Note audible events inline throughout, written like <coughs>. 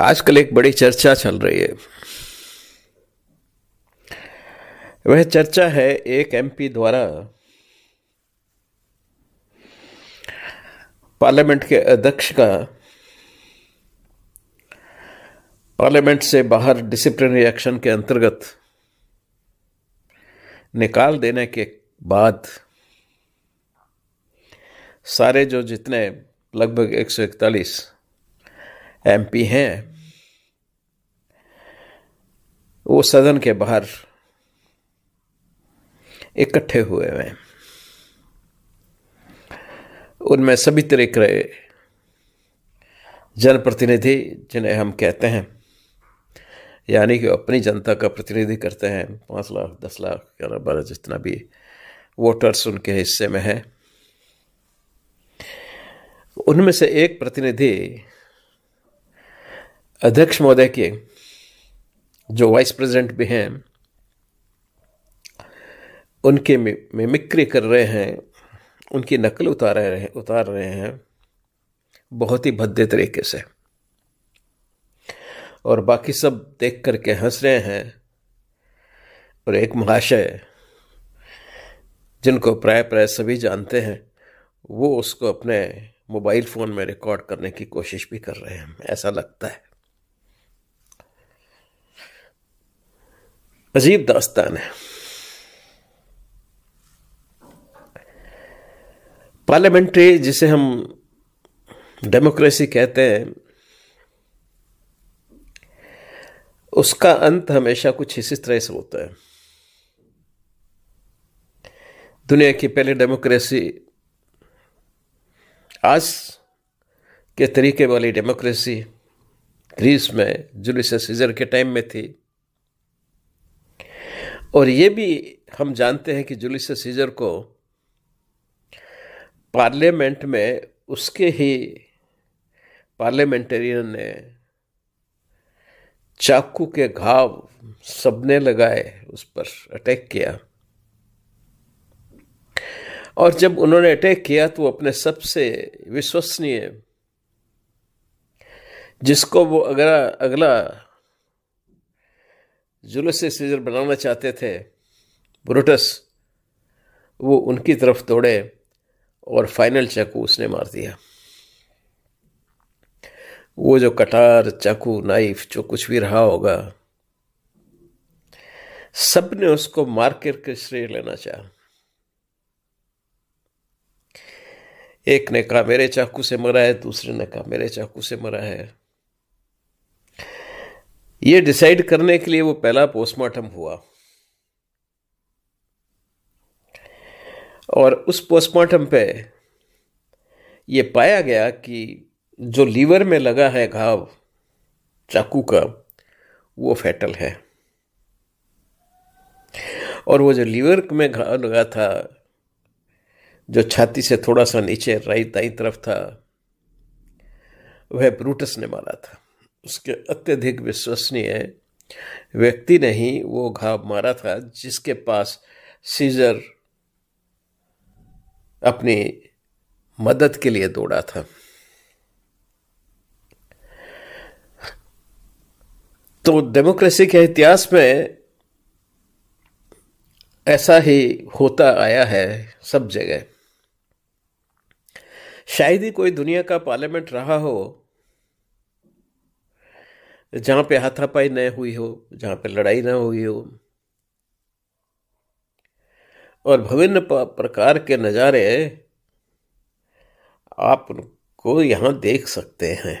आजकल एक बड़ी चर्चा चल रही है वह चर्चा है एक एमपी द्वारा पार्लियामेंट के अध्यक्ष का पार्लियामेंट से बाहर डिसिप्लिनरी एक्शन के अंतर्गत निकाल देने के बाद सारे जो जितने लगभग 141 एमपी हैं वो सदन के बाहर इकट्ठे हुए हुए हैं उनमें सभी तरह के जनप्रतिनिधि जिन्हें हम कहते हैं यानी कि अपनी जनता का प्रतिनिधि करते हैं पाँच लाख दस लाख ग्यारह बारह जितना भी वोटर्स उनके हिस्से में है उनमें से एक प्रतिनिधि अध्यक्ष महोदय के जो वाइस प्रेसिडेंट भी हैं उनके मिमिक्री कर रहे हैं उनकी नकल उतार रहे हैं उतार रहे हैं बहुत ही भद्दे तरीके से और बाकी सब देख करके हंस रहे हैं और एक महाशय जिनको प्राय प्राय सभी जानते हैं वो उसको अपने मोबाइल फ़ोन में रिकॉर्ड करने की कोशिश भी कर रहे हैं ऐसा लगता है अजीब दास्तान है पार्लियामेंट्री जिसे हम डेमोक्रेसी कहते हैं उसका अंत हमेशा कुछ इसी तरह से होता है दुनिया की पहली डेमोक्रेसी आज के तरीके वाली डेमोक्रेसी ग्रीस में जुलिस सीजर के टाइम में थी और ये भी हम जानते हैं कि जुलिस सीजर को पार्लियामेंट में उसके ही पार्लियामेंटेरियन ने चाकू के घाव सबने लगाए उस पर अटैक किया और जब उन्होंने अटैक किया तो वो अपने सबसे विश्वसनीय जिसको वो अगला अगला जुलूस सीजर बनाना चाहते थे ब्रूटस वो उनकी तरफ दौड़े और फाइनल चाकू उसने मार दिया वो जो कटार चाकू नाइफ जो कुछ भी रहा होगा सब ने उसको मार करके श्रेय लेना चाहा एक ने कहा मेरे चाकू से मरा है दूसरे ने कहा मेरे चाकू से मरा है ये डिसाइड करने के लिए वो पहला पोस्टमार्टम हुआ और उस पोस्टमार्टम पे ये पाया गया कि जो लीवर में लगा है घाव चाकू का वो फैटल है और वो जो लीवर में घाव लगा था जो छाती से थोड़ा सा नीचे राइट दाई तरफ था वह ब्रूटस ने मारा था उसके अत्यधिक विश्वसनीय व्यक्ति नहीं वो घाव मारा था जिसके पास सीजर अपनी मदद के लिए दौड़ा था तो डेमोक्रेसी के इतिहास में ऐसा ही होता आया है सब जगह शायद ही कोई दुनिया का पार्लियामेंट रहा हो जहां पे हाथापाई न हुई हो जहां पे लड़ाई न हुई हो और विभिन्न प्रकार के नज़ारे आप उनको यहाँ देख सकते हैं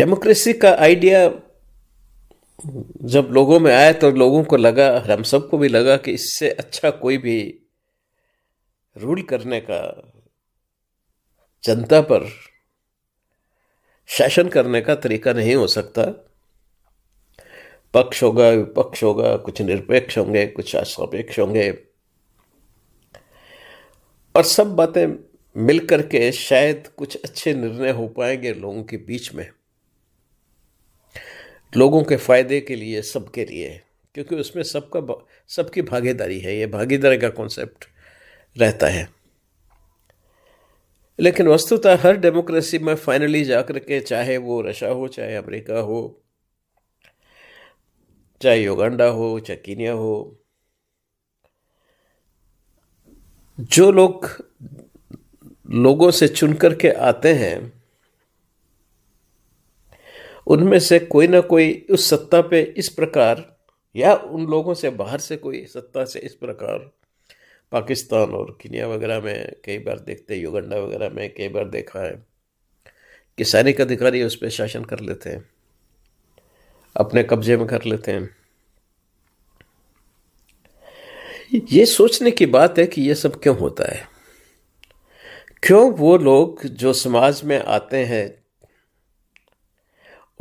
डेमोक्रेसी का आइडिया जब लोगों में आया तो लोगों को लगा हम सबको भी लगा कि इससे अच्छा कोई भी रूल करने का जनता पर शासन करने का तरीका नहीं हो सकता पक्ष होगा विपक्ष होगा कुछ निरपेक्ष होंगे कुछ असपेक्ष होंगे और सब बातें मिलकर के शायद कुछ अच्छे निर्णय हो पाएंगे लोगों के बीच में लोगों के फायदे के लिए सबके लिए क्योंकि उसमें सबका सबकी भागीदारी है ये भागीदारी का कॉन्सेप्ट रहता है लेकिन वस्तुतः हर डेमोक्रेसी में फाइनली जाकर के चाहे वो रशिया हो चाहे अमेरिका हो चाहे युगांडा हो चाहे कीनिया हो जो लोग लोगों से चुन करके आते हैं उनमें से कोई ना कोई उस सत्ता पे इस प्रकार या उन लोगों से बाहर से कोई सत्ता से इस प्रकार पाकिस्तान और किनिया वगैरह में कई बार देखते युगंडा वगैरह में कई बार देखा है कि सैनिक अधिकारी उस पर शासन कर लेते हैं अपने कब्जे में कर लेते हैं ये सोचने की बात है कि ये सब क्यों होता है क्यों वो लोग जो समाज में आते हैं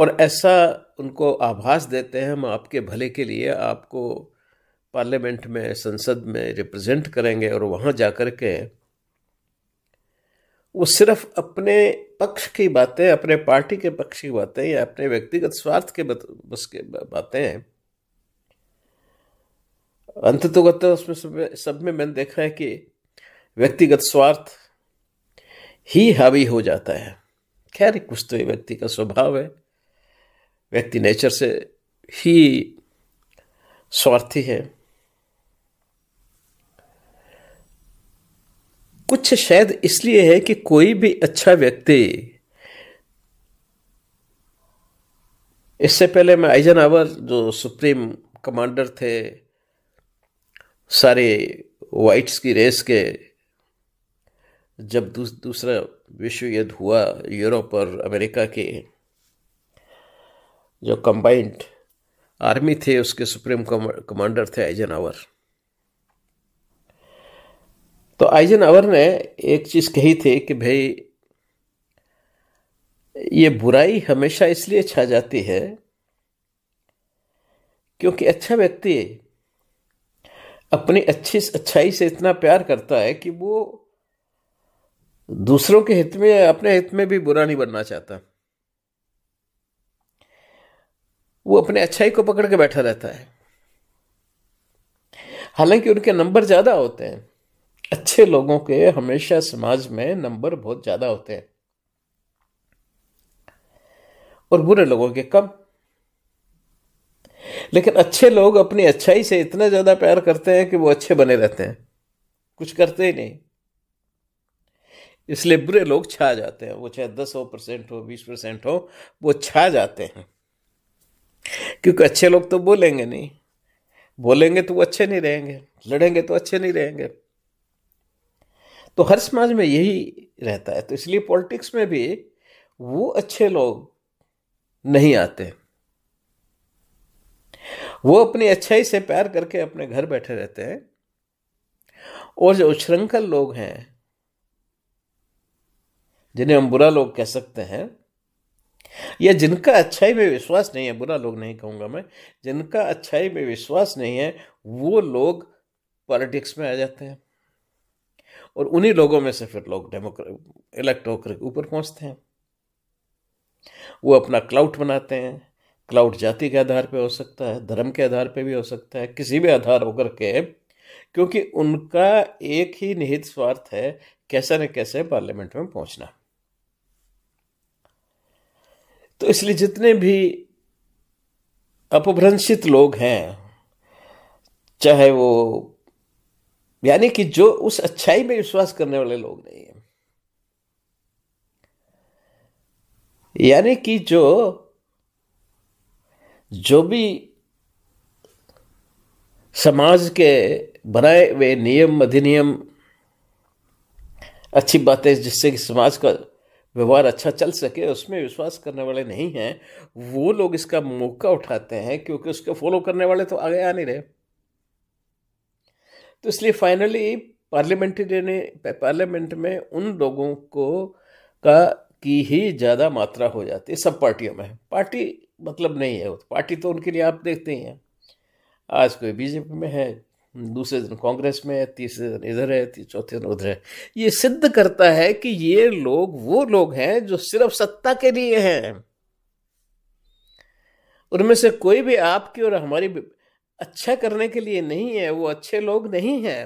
और ऐसा उनको आभास देते हैं हम आपके भले के लिए आपको पार्लियामेंट में संसद में रिप्रेजेंट करेंगे और वहाँ जा कर के वो सिर्फ अपने पक्ष की बातें अपने पार्टी के पक्ष की बातें या अपने व्यक्तिगत स्वार्थ के बस के बातें अंत तो गत उसमें सब में सब में मैंने देखा है कि व्यक्तिगत स्वार्थ ही हावी हो जाता है खैर कुछ तो ये व्यक्ति का स्वभाव है व्यक्ति नेचर से ही स्वार्थी है कुछ शायद इसलिए है कि कोई भी अच्छा व्यक्ति इससे पहले मैं आइजन आवर जो सुप्रीम कमांडर थे सारे वाइट्स की रेस के जब दूस, दूसरा विश्व युद्ध हुआ यूरोप और अमेरिका के जो कंबाइंड आर्मी थे उसके सुप्रीम कमांडर थे आइजन आवर तो आइजन अवर ने एक चीज़ कही थी कि भाई ये बुराई हमेशा इसलिए छा जाती है क्योंकि अच्छा व्यक्ति अपनी अच्छी अच्छाई से इतना प्यार करता है कि वो दूसरों के हित में अपने हित में भी बुरा नहीं बनना चाहता वो अपने अच्छाई को पकड़ के बैठा रहता है हालांकि उनके नंबर ज़्यादा होते हैं अच्छे लोगों के हमेशा समाज में नंबर बहुत ज़्यादा होते हैं और बुरे लोगों के कम लेकिन अच्छे लोग अपनी अच्छाई से इतना ज़्यादा प्यार करते हैं कि वो अच्छे बने रहते हैं कुछ करते ही नहीं इसलिए बुरे लोग छा जाते हैं वो चाहे दस हो परसेंट हो बीस परसेंट हो वो छा जाते हैं क्योंकि अच्छे लोग तो बोलेंगे नहीं बोलेंगे तो वो अच्छे नहीं रहेंगे लड़ेंगे तो अच्छे नहीं रहेंगे तो हर समाज में यही रहता है तो इसलिए पॉलिटिक्स में भी वो अच्छे लोग नहीं आते वो अपनी अच्छाई से प्यार करके अपने घर बैठे रहते हैं और जो उच्छृंखल लोग हैं जिन्हें हम बुरा लोग कह सकते हैं या जिनका अच्छाई में विश्वास नहीं है बुरा लोग नहीं कहूंगा मैं जिनका अच्छाई में विश्वास नहीं है वो लोग पॉलिटिक्स में आ जाते हैं और उन्हीं लोगों में से फिर लोग डेमोक्रेट इलेक्ट्रोक्रेट ऊपर पहुंचते हैं वो अपना क्लाउट बनाते हैं क्लाउट जाति के आधार पे हो सकता है धर्म के आधार पे भी हो सकता है किसी भी आधार होकर के क्योंकि उनका एक ही निहित स्वार्थ है कैसे न कैसे पार्लियामेंट में पहुंचना तो इसलिए जितने भी अपभ्रंशित लोग हैं चाहे वो यानी कि जो उस अच्छाई में विश्वास करने वाले लोग नहीं है यानी कि जो जो भी समाज के बनाए हुए नियम अधिनियम अच्छी बातें जिससे कि समाज का व्यवहार अच्छा चल सके उसमें विश्वास करने वाले नहीं हैं वो लोग इसका मौका उठाते हैं क्योंकि उसको फॉलो करने वाले तो आगे आ नहीं रहे तो इसलिए फाइनली पार्लियामेंट्री ने पार्लियामेंट में उन लोगों को का की ही ज़्यादा मात्रा हो जाती है सब पार्टियों में पार्टी मतलब नहीं है पार्टी तो उनके लिए आप देखते ही हैं आज कोई बीजेपी में है दूसरे दिन कांग्रेस में है तीसरे दिन इधर है चौथे दिन उधर है ये सिद्ध करता है कि ये लोग वो लोग हैं जो सिर्फ सत्ता के लिए हैं उनमें से कोई भी आपकी और हमारी अच्छा करने के लिए नहीं है वो अच्छे लोग नहीं हैं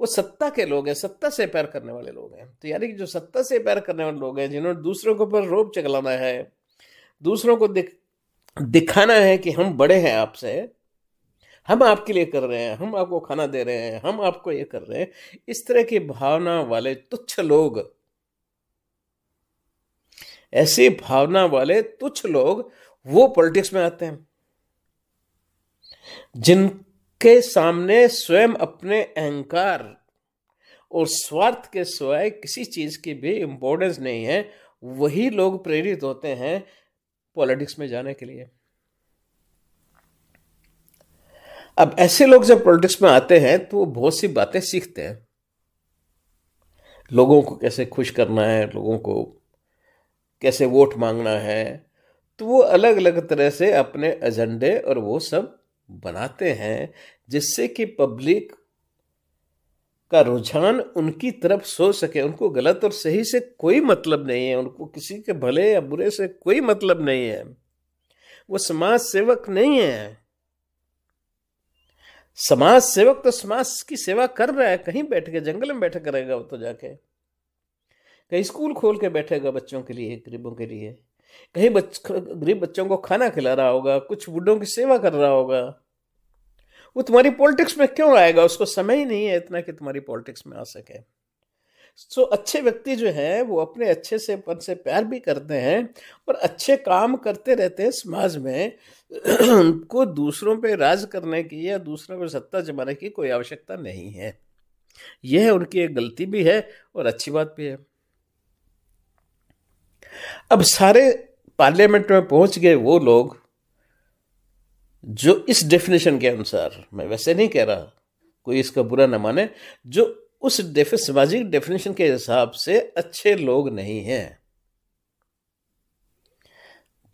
वो सत्ता के लोग हैं सत्ता से पैर करने वाले लोग हैं तो यानी कि जो सत्ता से पैर करने वाले लोग हैं जिन्होंने दूसरों के ऊपर रोब चलाना है दूसरों को दिख दिखाना है कि हम बड़े हैं आपसे हम आपके लिए कर रहे हैं हम आपको खाना दे रहे हैं हम आपको ये कर रहे हैं इस तरह की भावना वाले तुच्छ लोग ऐसी भावना वाले तुच्छ लोग वो पॉलिटिक्स में आते हैं जिनके सामने स्वयं अपने अहंकार और स्वार्थ के सिवाय किसी चीज़ की भी इम्पोर्टेंस नहीं है वही लोग प्रेरित होते हैं पॉलिटिक्स में जाने के लिए अब ऐसे लोग जब पॉलिटिक्स में आते हैं तो वो बहुत सी बातें सीखते हैं लोगों को कैसे खुश करना है लोगों को कैसे वोट मांगना है तो वो अलग अलग तरह से अपने एजेंडे और वो सब बनाते हैं जिससे कि पब्लिक का रुझान उनकी तरफ सो सके उनको गलत और सही से कोई मतलब नहीं है उनको किसी के भले या बुरे से कोई मतलब नहीं है वो समाज सेवक नहीं है समाज सेवक तो समाज की सेवा कर रहा है कहीं बैठ के जंगल में बैठे करेगा वो तो जाके कहीं स्कूल खोल के बैठेगा बच्चों के लिए गरीबों के लिए कहीं बच्च, गरीब बच्चों को खाना खिला रहा होगा कुछ बुढ़ों की सेवा कर रहा होगा वो तुम्हारी पॉलिटिक्स में क्यों आएगा उसको समय ही नहीं है इतना कि तुम्हारी पॉलिटिक्स में आ सके सो so, अच्छे व्यक्ति जो हैं वो अपने अच्छे से पद से प्यार भी करते हैं और अच्छे काम करते रहते हैं समाज में को दूसरों पे राज करने की या दूसरों पर सत्ता जमाने की कोई आवश्यकता नहीं है यह उनकी एक गलती भी है और अच्छी बात भी है अब सारे पार्लियामेंट में पहुंच गए वो लोग जो इस डेफिनेशन के अनुसार मैं वैसे नहीं कह रहा कोई इसका बुरा ना माने जो उस डेफ सामाजिक डेफिनेशन के हिसाब से अच्छे लोग नहीं हैं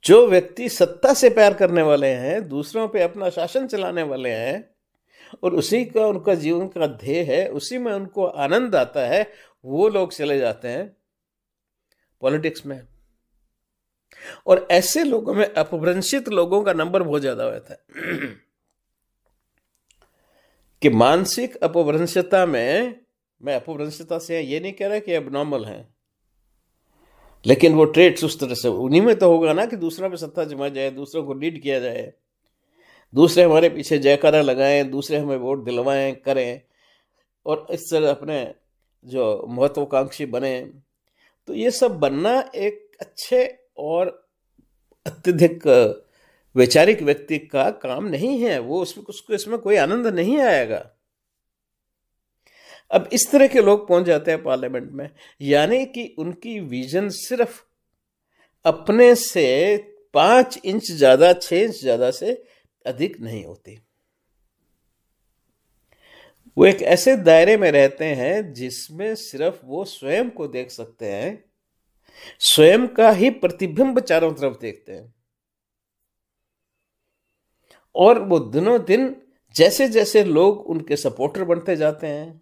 जो व्यक्ति सत्ता से प्यार करने वाले हैं दूसरों पे अपना शासन चलाने वाले हैं और उसी का उनका जीवन का ध्येय है उसी में उनको आनंद आता है वो लोग चले जाते हैं पॉलिटिक्स में और ऐसे लोगों में अपभ्रंशित लोगों का नंबर बहुत ज़्यादा होता है <clears throat> कि मानसिक अपभ्रंशता में मैं अपभ्रंशता से ये नहीं कह रहा कि अब नॉर्मल है लेकिन वो ट्रेड्स उस तरह से उन्हीं में तो होगा ना कि दूसरा पे सत्ता जमा जाए दूसरों को लीड किया जाए दूसरे हमारे पीछे जयकारा लगाएं दूसरे हमें वोट दिलवाएं करें और इस तरह अपने जो महत्वाकांक्षी बने तो ये सब बनना एक अच्छे और अत्यधिक वैचारिक व्यक्ति का काम नहीं है वो उसमें उसको इसमें कोई आनंद नहीं आएगा अब इस तरह के लोग पहुंच जाते हैं पार्लियामेंट में यानी कि उनकी विजन सिर्फ अपने से पांच इंच ज्यादा छह इंच ज्यादा से अधिक नहीं होती वो एक ऐसे दायरे में रहते हैं जिसमें सिर्फ वो स्वयं को देख सकते हैं स्वयं का ही प्रतिबिंब चारों तरफ देखते हैं और वो दिनों दिन जैसे जैसे लोग उनके सपोर्टर बनते जाते हैं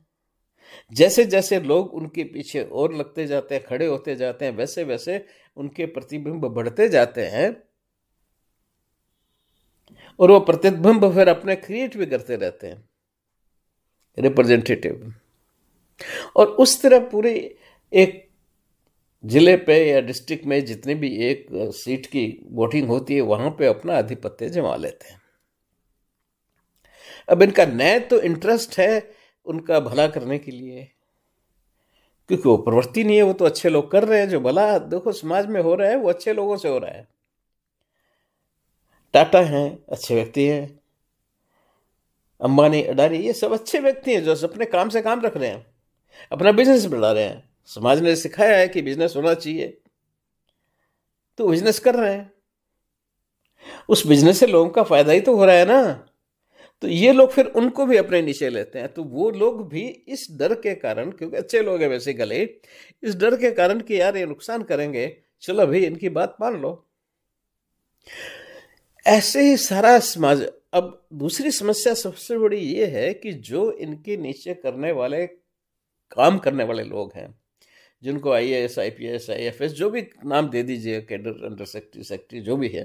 जैसे जैसे लोग उनके पीछे और लगते जाते हैं खड़े होते जाते हैं वैसे वैसे उनके प्रतिबिंब बढ़ते जाते हैं और वो प्रतिबिंब फिर अपने क्रिएट भी करते रहते हैं रिप्रेजेंटेटिव और उस तरह पूरी एक जिले पे या डिस्ट्रिक्ट में जितनी भी एक सीट की वोटिंग होती है वहां पे अपना आधिपत्य जमा लेते हैं अब इनका नए तो इंटरेस्ट है उनका भला करने के लिए क्योंकि वो प्रवृत्ति नहीं है वो तो अच्छे लोग कर रहे हैं जो भला देखो समाज में हो रहा है वो अच्छे लोगों से हो रहा है टाटा हैं अच्छे व्यक्ति हैं अंबानी अडानी ये सब अच्छे व्यक्ति हैं जो अपने काम से काम रख रहे हैं अपना बिजनेस बढ़ा रहे हैं समाज ने सिखाया है कि बिजनेस होना चाहिए तो बिजनेस कर रहे हैं उस बिजनेस से लोगों का फायदा ही तो हो रहा है ना तो ये लोग फिर उनको भी अपने नीचे लेते हैं तो वो लोग भी इस डर के कारण क्योंकि अच्छे लोग हैं वैसे गले इस डर के कारण कि यार ये नुकसान करेंगे चलो भाई इनकी बात मान लो ऐसे ही सारा समाज अब दूसरी समस्या सबसे बड़ी ये है कि जो इनके नीचे करने वाले काम करने वाले लोग हैं जिनको I A S I P S I F S जो भी नाम दे दीजिए कैडर अंडर सेक्रेटरी सेक्रेटरी जो भी है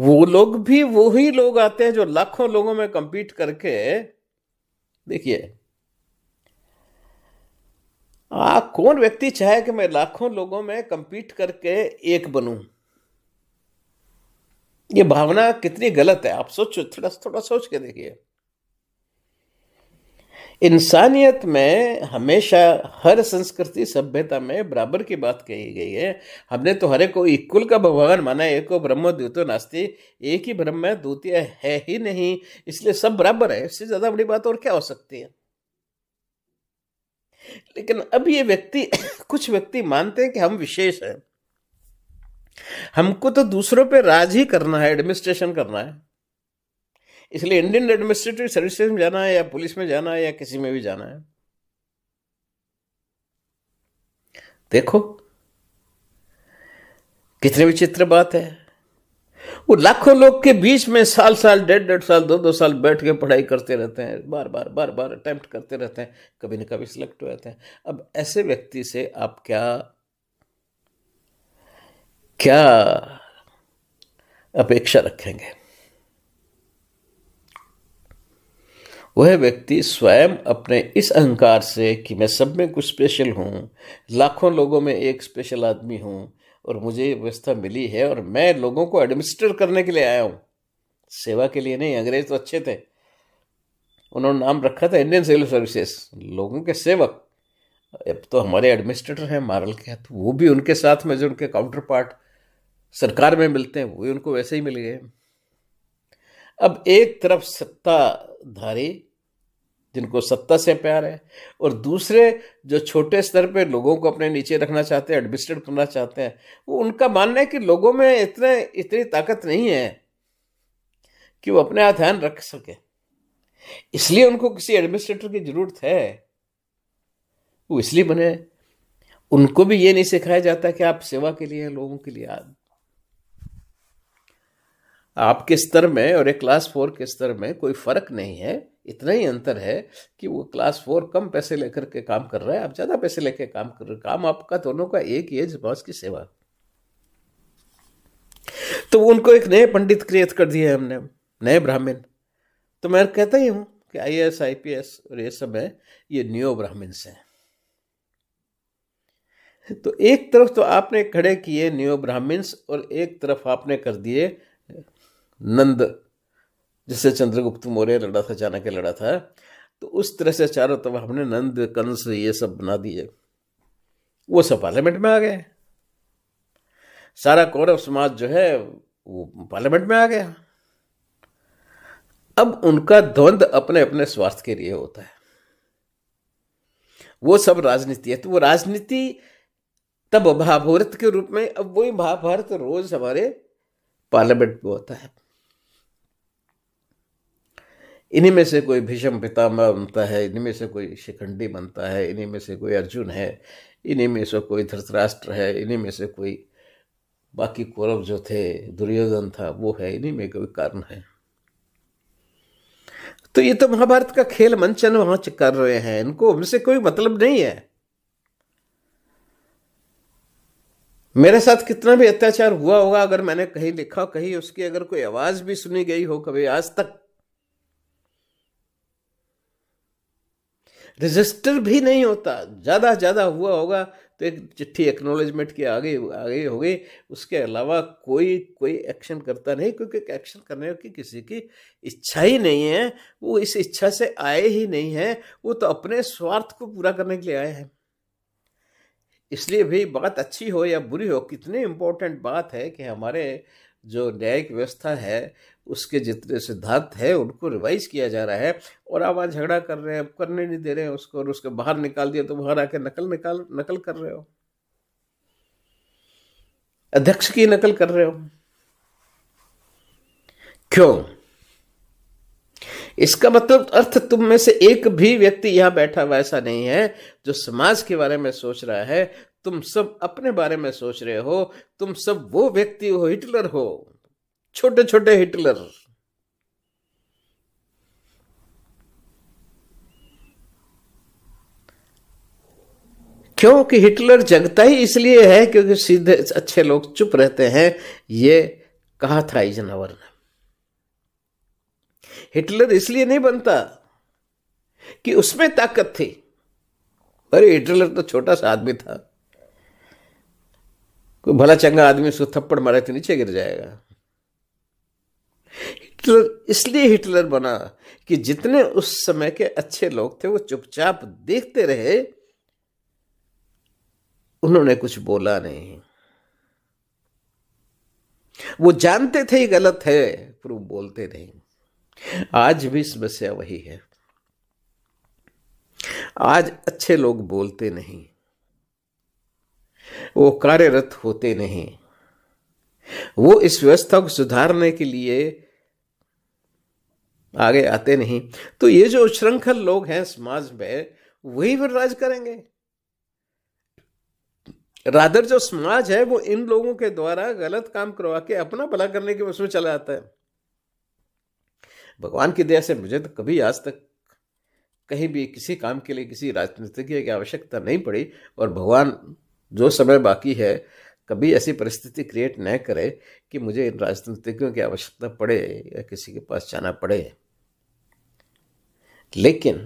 वो लोग भी वो ही लोग आते हैं जो लाखों लोगों में कंपीट करके देखिए आ कौन व्यक्ति चाहे कि मैं लाखों लोगों में कंपीट करके एक बनूं ये भावना कितनी गलत है आप सोचो थोड़ा थोड़ा सोच के देखिए इंसानियत में हमेशा हर संस्कृति सभ्यता में बराबर की बात कही गई है हमने तो हरे को इक्वल का भगवान माना एक को ब्रह्म द्वितो नास्ती एक ही ब्रह्म है द्वितीय है ही नहीं इसलिए सब बराबर है इससे ज्यादा बड़ी बात और क्या हो सकती है लेकिन अब ये व्यक्ति <coughs> कुछ व्यक्ति मानते हैं कि हम विशेष हैं हमको तो दूसरों पे राज ही करना है एडमिनिस्ट्रेशन करना है इसलिए इंडियन एडमिनिस्ट्रेटिव सर्विसेज में जाना है या पुलिस में जाना है या किसी में भी जाना है देखो कितने विचित्र बात है वो लाखों लोग के बीच में साल साल डेढ़ डेढ़ साल दो दो साल बैठ के पढ़ाई करते रहते हैं बार बार बार बार अटैम्प्ट करते रहते हैं कभी ना कभी सिलेक्ट हो जाते हैं अब ऐसे व्यक्ति से आप क्या क्या अपेक्षा रखेंगे वह व्यक्ति स्वयं अपने इस अहंकार से कि मैं सब में कुछ स्पेशल हूँ लाखों लोगों में एक स्पेशल आदमी हूँ और मुझे ये व्यवस्था मिली है और मैं लोगों को एडमिनिस्ट्रेट करने के लिए आया हूँ सेवा के लिए नहीं अंग्रेज तो अच्छे थे उन्होंने नाम रखा था इंडियन सिविल सर्विसेज लोगों के सेवक अब तो हमारे एडमिनिस्ट्रेटर हैं मारल के तो वो भी उनके साथ में जो उनके काउंटर पार्ट सरकार में मिलते हैं वो भी उनको वैसे ही मिल गए अब एक तरफ सत्ता धारी जिनको सत्ता से प्यार है और दूसरे जो छोटे स्तर पे लोगों को अपने नीचे रखना चाहते हैं एडमिनिस्ट्रेट करना चाहते हैं वो उनका मानना है कि लोगों में इतने इतनी ताकत नहीं है कि वो अपने आप ध्यान रख सके इसलिए उनको किसी एडमिनिस्ट्रेटर की जरूरत है वो इसलिए बने उनको भी ये नहीं सिखाया जाता कि आप सेवा के लिए लोगों के लिए आपके स्तर में और एक क्लास फोर के स्तर में कोई फ़र्क नहीं है इतना ही अंतर है कि वो क्लास फोर कम पैसे लेकर के काम कर रहा है आप ज़्यादा पैसे लेकर काम कर रहे काम आपका दोनों का एक ही है जमाज की सेवा तो उनको एक नए पंडित क्रिएट कर दिए हमने नए ब्राह्मण तो मैं कहता ही हूं कि I S I P S और ये सब है ये न्यो ब्राह्मण हैं तो एक तरफ तो आपने खड़े किए न्यो ब्राह्मण्स और एक तरफ आपने कर दिए नंद जिससे चंद्रगुप्त मौर्य लड़ा था चाणक्य लड़ा था तो उस तरह से चारों तरफ हमने नंद कंस ये सब बना दिए वो सब पार्लियामेंट में आ गए सारा कौरव समाज जो है वो पार्लियामेंट में आ गया अब उनका द्वंद अपने अपने स्वार्थ के लिए होता है वो सब राजनीति है तो वो राजनीति तब महाभारत के रूप में अब वही महाभारत रोज हमारे पार्लियामेंट में होता है इन्हीं में से कोई भीषम पितामह बनता है इन्हीं में से कोई शिखंडी बनता है इन्हीं में से कोई अर्जुन है इन्हीं में से कोई धृतराष्ट्र है इन्हीं में से कोई बाकी कौरव जो थे दुर्योधन था वो है इन्हीं में कोई कारण है तो ये तो महाभारत का खेल मंचन वहां कर रहे हैं इनको हमसे कोई मतलब नहीं है मेरे साथ कितना भी अत्याचार हुआ होगा अगर मैंने कहीं लिखा कहीं उसकी अगर कोई आवाज भी सुनी गई हो कभी आज तक रजिस्टर भी नहीं होता ज़्यादा ज़्यादा हुआ होगा तो एक चिट्ठी एक्नोलेजमेंट के आगे हो गई होगी उसके अलावा कोई कोई एक्शन करता नहीं क्योंकि एक्शन करने की किसी की इच्छा ही नहीं है वो इस इच्छा से आए ही नहीं है वो तो अपने स्वार्थ को पूरा करने के लिए आए हैं इसलिए भी बात अच्छी हो या बुरी हो कितनी इम्पोर्टेंट बात है कि हमारे जो न्यायिक व्यवस्था है उसके जितने सिद्धांत हैं उनको रिवाइज किया जा रहा है और आप आज झगड़ा कर रहे हैं करने नहीं दे रहे हैं उसको और उसके बाहर निकाल दिया तो बाहर आके नकल निकाल नकल कर रहे हो अध्यक्ष की नकल कर रहे हो क्यों इसका मतलब अर्थ तुम में से एक भी व्यक्ति यहां बैठा हुआ ऐसा नहीं है जो समाज के बारे में सोच रहा है तुम सब अपने बारे में सोच रहे हो तुम सब वो व्यक्ति हो हिटलर हो छोटे छोटे हिटलर क्योंकि हिटलर जगता ही इसलिए है क्योंकि सीधे अच्छे लोग चुप रहते हैं यह कहा था आइजनवर ने हिटलर इसलिए नहीं बनता कि उसमें ताकत थी अरे हिटलर तो छोटा सा आदमी था कोई भला चंगा आदमी उसको थप्पड़ मारे तो नीचे गिर जाएगा हिटलर इसलिए हिटलर बना कि जितने उस समय के अच्छे लोग थे वो चुपचाप देखते रहे उन्होंने कुछ बोला नहीं वो जानते थे ही गलत है पर वो बोलते नहीं आज भी समस्या वही है आज अच्छे लोग बोलते नहीं वो कार्यरत होते नहीं वो इस व्यवस्था को सुधारने के लिए आगे आते नहीं तो ये जो श्रृंखल लोग हैं समाज में वही फिर राज करेंगे रादर जो समाज है वो इन लोगों के द्वारा गलत काम करवा के अपना भला करने के उसमें चला जाता है भगवान की दया से मुझे तो कभी आज तक कहीं भी किसी काम के लिए किसी राजनीतिज्ञ की आवश्यकता नहीं पड़ी और भगवान जो समय बाकी है कभी ऐसी परिस्थिति क्रिएट न करे कि मुझे इन राजनीतिज्ञों की आवश्यकता पड़े या किसी के पास जाना पड़े लेकिन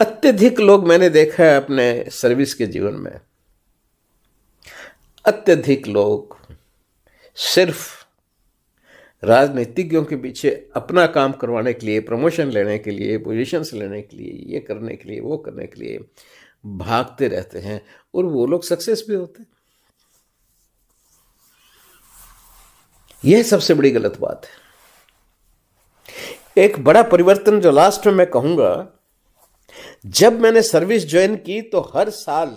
अत्यधिक लोग मैंने देखा है अपने सर्विस के जीवन में अत्यधिक लोग सिर्फ राजनीतिज्ञों के पीछे अपना काम करवाने के लिए प्रमोशन लेने के लिए पोजीशंस लेने के लिए ये करने के लिए वो करने के लिए भागते रहते हैं और वो लोग सक्सेस भी होते हैं यह सबसे बड़ी गलत बात है एक बड़ा परिवर्तन जो लास्ट में मैं कहूंगा जब मैंने सर्विस ज्वाइन की तो हर साल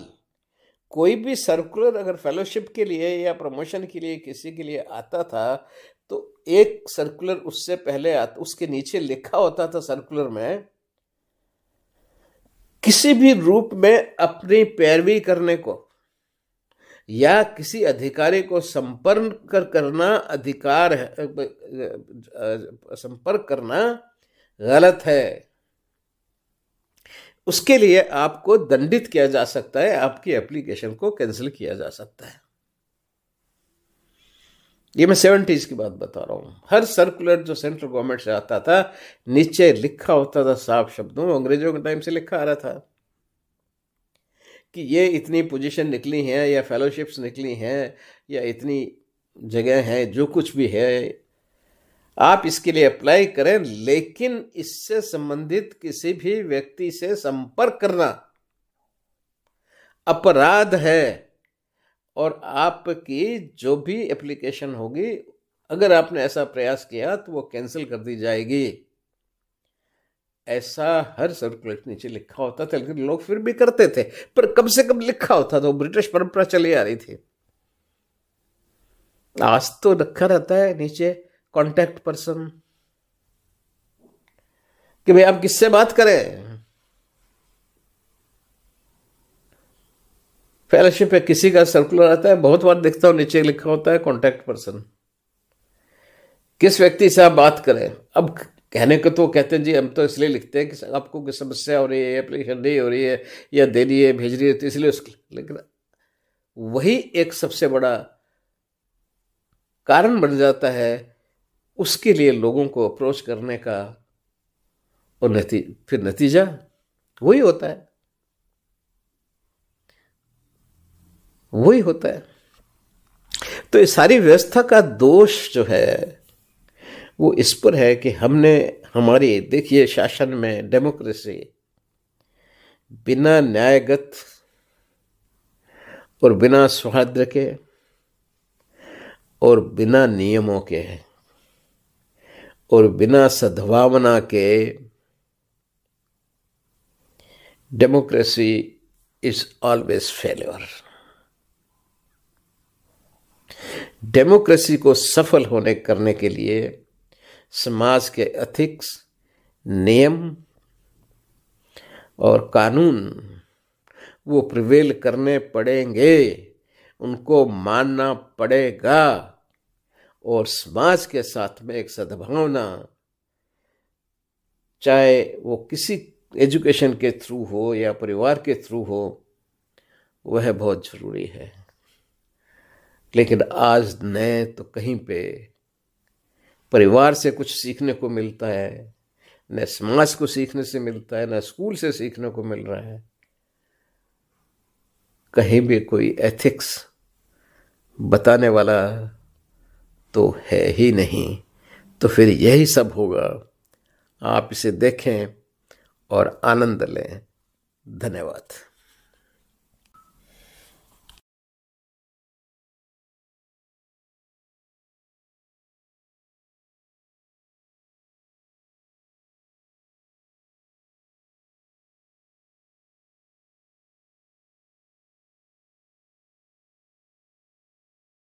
कोई भी सर्कुलर अगर फेलोशिप के लिए या प्रमोशन के लिए किसी के लिए आता था तो एक सर्कुलर उससे पहले आता उसके नीचे लिखा होता था सर्कुलर में किसी भी रूप में अपनी पैरवी करने को या किसी अधिकारी को संपर्क कर करना अधिकार है संपर्क करना गलत है उसके लिए आपको दंडित किया जा सकता है आपकी एप्लीकेशन को कैंसिल किया जा सकता है ये मैं सेवेंटीज की बात बता रहा हूं हर सर्कुलर जो सेंट्रल गवर्नमेंट से आता था नीचे लिखा होता था साफ शब्दों अंग्रेजों के टाइम से लिखा आ रहा था कि ये इतनी पोजीशन निकली हैं या फेलोशिप्स निकली हैं या इतनी जगह हैं जो कुछ भी है आप इसके लिए अप्लाई करें लेकिन इससे संबंधित किसी भी व्यक्ति से संपर्क करना अपराध है और आपकी जो भी एप्लीकेशन होगी अगर आपने ऐसा प्रयास किया तो वो कैंसिल कर दी जाएगी ऐसा हर सर्कुलेट नीचे लिखा होता था लेकिन लोग फिर भी करते थे पर कम से कम लिखा होता था ब्रिटिश परंपरा चली आ रही थी आज तो रखा रहता है नीचे कॉन्टेक्ट पर्सन कि भाई आप किससे बात करें फेलोशिप है किसी का सर्कुलर आता है बहुत बार देखता हूं नीचे लिखा होता है कॉन्टेक्ट पर्सन किस व्यक्ति से आप बात करें अब कहने को तो कहते हैं जी हम तो इसलिए लिखते हैं कि आपको कोई समस्या हो रही है एप्लीकेशन नहीं हो रही है या दे रही है भेज रही है तो इसलिए उसके लेकिन वही एक सबसे बड़ा कारण बन जाता है उसके लिए लोगों को अप्रोच करने का और नती फिर नतीजा वही होता है वही होता है तो ये सारी व्यवस्था का दोष जो है वो इस पर है कि हमने हमारे देखिए शासन में डेमोक्रेसी बिना न्यायगत और बिना सौहार्द के और बिना नियमों के और बिना सद्भावना के democracy is always failure democracy को सफल होने करने के लिए समाज के एथिक्स नियम और कानून वो प्रिवेल करने पड़ेंगे उनको मानना पड़ेगा और समाज के साथ में एक सद्भावना चाहे वो किसी एजुकेशन के थ्रू हो या परिवार के थ्रू हो वह बहुत ज़रूरी है लेकिन आज नए तो कहीं पे परिवार से कुछ सीखने को मिलता है न समाज को सीखने से मिलता है न स्कूल से सीखने को मिल रहा है कहीं भी कोई एथिक्स बताने वाला तो है ही नहीं तो फिर यही सब होगा आप इसे देखें और आनंद लें धन्यवाद